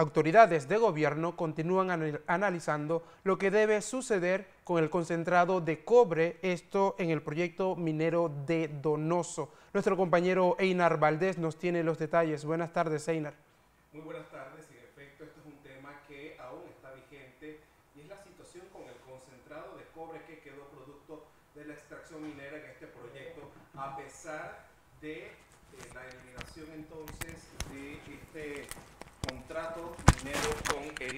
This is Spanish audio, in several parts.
Autoridades de gobierno continúan analizando lo que debe suceder con el concentrado de cobre, esto en el proyecto minero de Donoso. Nuestro compañero Einar Valdés nos tiene los detalles. Buenas tardes, Einar. Muy buenas tardes. En efecto, esto es un tema que aún está vigente y es la situación con el concentrado de cobre que quedó producto de la extracción minera en este proyecto, a pesar de, de eh, la eliminación entonces de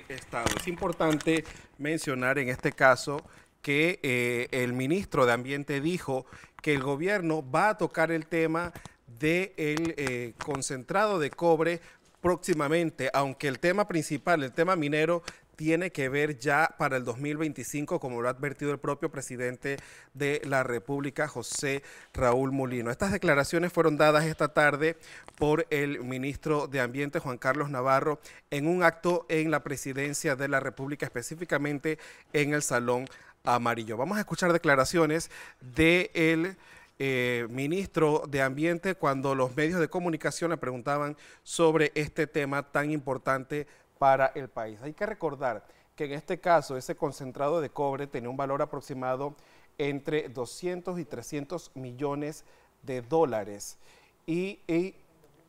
Estado. Es importante mencionar en este caso que eh, el ministro de Ambiente dijo que el gobierno va a tocar el tema del eh, concentrado de cobre próximamente, aunque el tema principal, el tema minero, tiene que ver ya para el 2025, como lo ha advertido el propio presidente de la República, José Raúl Molino. Estas declaraciones fueron dadas esta tarde por el ministro de Ambiente, Juan Carlos Navarro, en un acto en la presidencia de la República, específicamente en el Salón Amarillo. Vamos a escuchar declaraciones del... Eh, ministro de Ambiente cuando los medios de comunicación le preguntaban sobre este tema tan importante para el país. Hay que recordar que en este caso ese concentrado de cobre tenía un valor aproximado entre 200 y 300 millones de dólares. Y,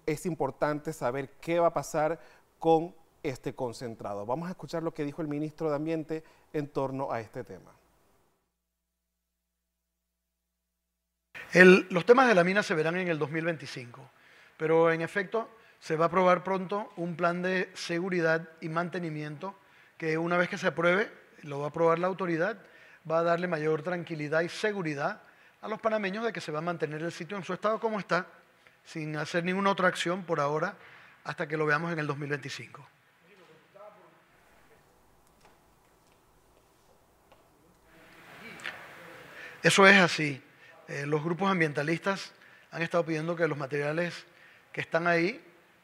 es importante saber qué va a pasar con este concentrado. Vamos a escuchar lo que dijo el ministro de Ambiente en torno a este tema. los temas de la mina se verán en el 2025, pero en efecto se va a aprobar pronto un plan de seguridad y mantenimiento que una vez que se apruebe, lo va a aprobar la autoridad, va a darle mayor tranquilidad y seguridad a los panameños de que se va a mantener el sitio en su estado como está, sin hacer ninguna otra acción por ahora, hasta que lo veamos en el 2025. Eso es así. Eh, los grupos ambientalistas han estado pidiendo que los materiales que están ahí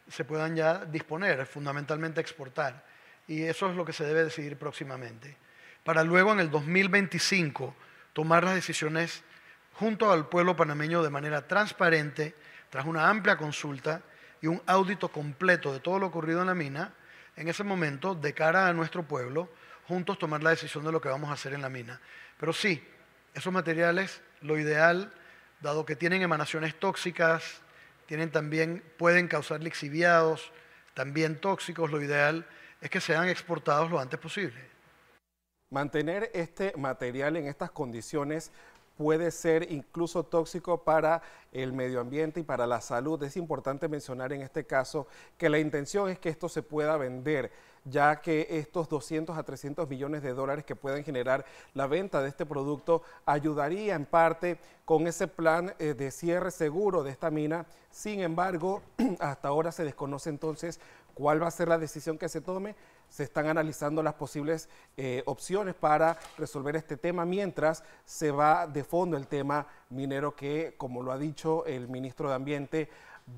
se puedan ya disponer, fundamentalmente exportar. Y eso es lo que se debe decidir próximamente. Para luego en el 2025 tomar las decisiones junto al pueblo panameño de manera transparente, tras una amplia consulta y un audito completo de todo lo ocurrido en la mina, en ese momento, de cara a nuestro pueblo, juntos tomar la decisión de lo que vamos a hacer en la mina. Pero sí, esos materiales, lo ideal, dado que tienen emanaciones tóxicas, tienen también, pueden causar lixiviados, también tóxicos. Lo ideal es que sean exportados lo antes posible. Mantener este material en estas condiciones puede ser incluso tóxico para el medio ambiente y para la salud. Es importante mencionar en este caso que la intención es que esto se pueda vender ya que estos 200 a 300 millones de dólares que puedan generar la venta de este producto ayudaría en parte con ese plan eh, de cierre seguro de esta mina. Sin embargo, hasta ahora se desconoce entonces cuál va a ser la decisión que se tome se están analizando las posibles eh, opciones para resolver este tema mientras se va de fondo el tema minero que, como lo ha dicho el ministro de Ambiente,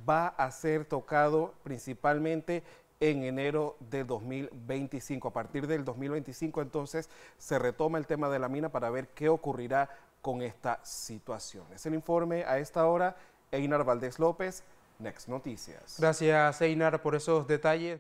va a ser tocado principalmente en enero de 2025. A partir del 2025 entonces se retoma el tema de la mina para ver qué ocurrirá con esta situación. Es el informe a esta hora. Einar Valdés López, Next Noticias. Gracias Einar por esos detalles.